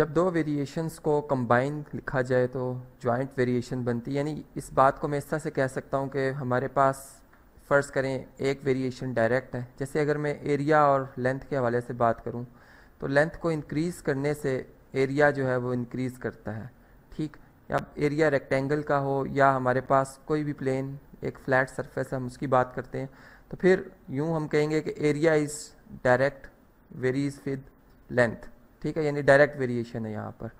जब दो वेरिएशंस को कंबाइन लिखा जाए तो जॉइंट वेरिएशन बनती है यानी इस बात को मैं इस तरह से कह सकता हूँ कि हमारे पास फ़र्ज़ करें एक वेरिएशन डायरेक्ट है जैसे अगर मैं एरिया और लेंथ के हवाले से बात करूँ तो लेंथ को इंक्रीज़ करने से एरिया जो है वो इंक्रीज़ करता है ठीक अब एरिया रेक्टेंगल का हो या हमारे पास कोई भी प्लेन एक फ्लैट सरफेस हम उसकी बात करते हैं तो फिर यूँ हम कहेंगे कि area is direct varies with length ठीक है यानी डायरेक्ट वेरिएशन है यहाँ पर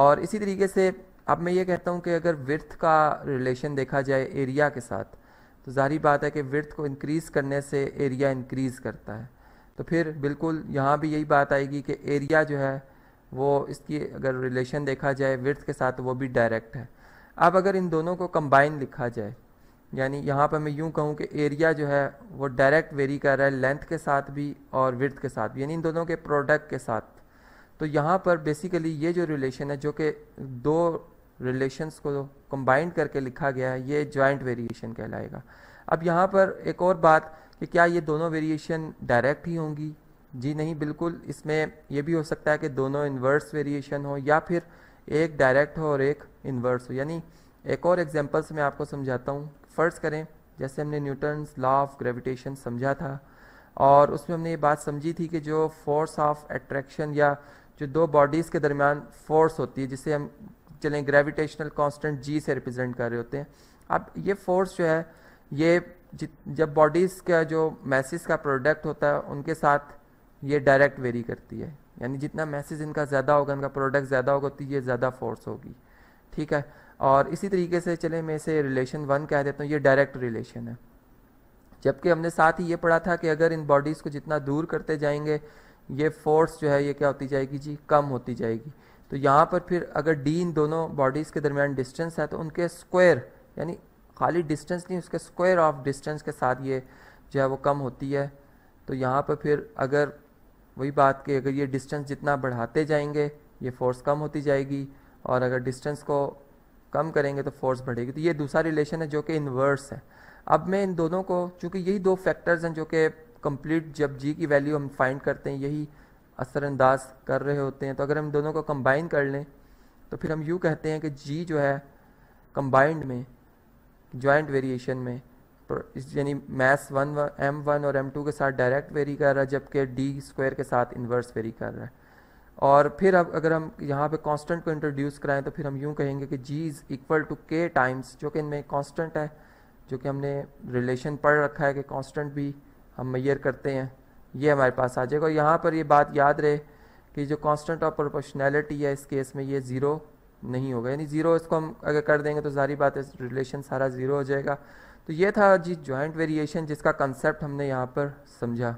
और इसी तरीके से अब मैं ये कहता हूँ कि अगर विर्थ का रिलेशन देखा जाए एरिया के साथ तो जारी बात है कि विर्थ को इंक्रीज़ करने से एरिया इंक्रीज़ करता है तो फिर बिल्कुल यहाँ भी यही बात आएगी कि एरिया जो है वो इसकी अगर रिलेशन देखा जाए विर्थ के साथ तो वो भी डायरेक्ट है अब अगर इन दोनों को कंबाइन लिखा जाए यानी यहाँ पर मैं यूँ कहूँ कि एरिया जो है वो डायरेक्ट वेरी कर रहा है लेंथ के साथ भी और विर्थ के साथ भी यानी इन दोनों के प्रोडक्ट के साथ तो यहाँ पर बेसिकली ये जो रिलेशन है जो कि दो रिलेशंस को कंबाइंड करके लिखा गया है ये जॉइंट वेरिएशन कहलाएगा अब यहाँ पर एक और बात कि क्या ये दोनों वेरिएशन डायरेक्ट ही होंगी जी नहीं बिल्कुल इसमें यह भी हो सकता है कि दोनों इन्वर्स वेरिएशन हो या फिर एक डायरेक्ट हो और एक इन्वर्स हो यानी एक और एग्जाम्पल्स मैं आपको समझाता हूँ फ़र्ज़ करें जैसे हमने न्यूटन लॉ ऑफ ग्रेविटेशन समझा था और उसमें हमने ये बात समझी थी कि जो फोर्स ऑफ अट्रैक्शन या जो दो बॉडीज़ के दरमियान फोर्स होती है जिसे हम चलें ग्रेविटेशनल कांस्टेंट जी से रिप्रेजेंट कर रहे होते हैं अब ये फोर्स जो है ये जब बॉडीज़ का जो मैसेज का प्रोडक्ट होता है उनके साथ ये डायरेक्ट वेरी करती है यानी जितना मैसेज इनका ज़्यादा होगा इनका प्रोडक्ट ज़्यादा होगा तो ये ज़्यादा फोर्स होगी ठीक है और इसी तरीके से चले मैं इसे रिलेशन वन कह देता हूँ ये डायरेक्ट रिलेशन है जबकि हमने साथ ही ये पढ़ा था कि अगर इन बॉडीज़ को जितना दूर करते जाएंगे ये फोर्स जो है ये क्या होती जाएगी जी कम होती जाएगी तो यहाँ पर फिर अगर डी इन दोनों बॉडीज़ के दरमियान डिस्टेंस है तो उनके स्क्वायर यानी खाली डिस्टेंस नहीं उसके स्क्वायर ऑफ डिस्टेंस के साथ ये जो है वो कम होती है तो यहाँ पर फिर अगर वही बात कि अगर ये डिस्टेंस जितना बढ़ाते जाएंगे ये फोर्स कम होती जाएगी और अगर डिस्टेंस को कम करेंगे तो फोर्स बढ़ेगी तो ये दूसरा रिलेशन है जो कि इन्वर्स है अब मैं इन दोनों को चूँकि यही दो फैक्टर्स हैं जो कि कंप्लीट जब जी की वैल्यू हम फाइंड करते हैं यही असरअंदाज कर रहे होते हैं तो अगर हम दोनों को कंबाइन कर लें तो फिर हम यूँ कहते हैं कि जी जो है कंबाइंड में जॉइंट वेरिएशन में यानी मैथ्स वन एम वन और एम टू के साथ डायरेक्ट वेरी कर रहा है जबकि डी स्क्वायर के साथ इन्वर्स वेरी कर रहा है और फिर अब अगर हम यहाँ पे कांस्टेंट को इंट्रोड्यूस कराएं तो फिर हम यूँ कहेंगे कि g is equal to k times जो कि इनमें कांस्टेंट है जो कि हमने रिलेशन पढ़ रखा है कि कांस्टेंट भी हम मैयर करते हैं ये हमारे पास आ जाएगा यहाँ पर ये बात याद रहे कि जो कांस्टेंट ऑफ प्रोपोर्शनैलिटी है इस केस में ये ज़ीरो नहीं होगा यानी ज़ीरो इसको हम अगर कर देंगे तो सारी बात है रिलेशन सारा ज़ीरो हो जाएगा तो ये था जी जॉइंट वेरिएशन जिसका कंसेप्ट हमने यहाँ पर समझा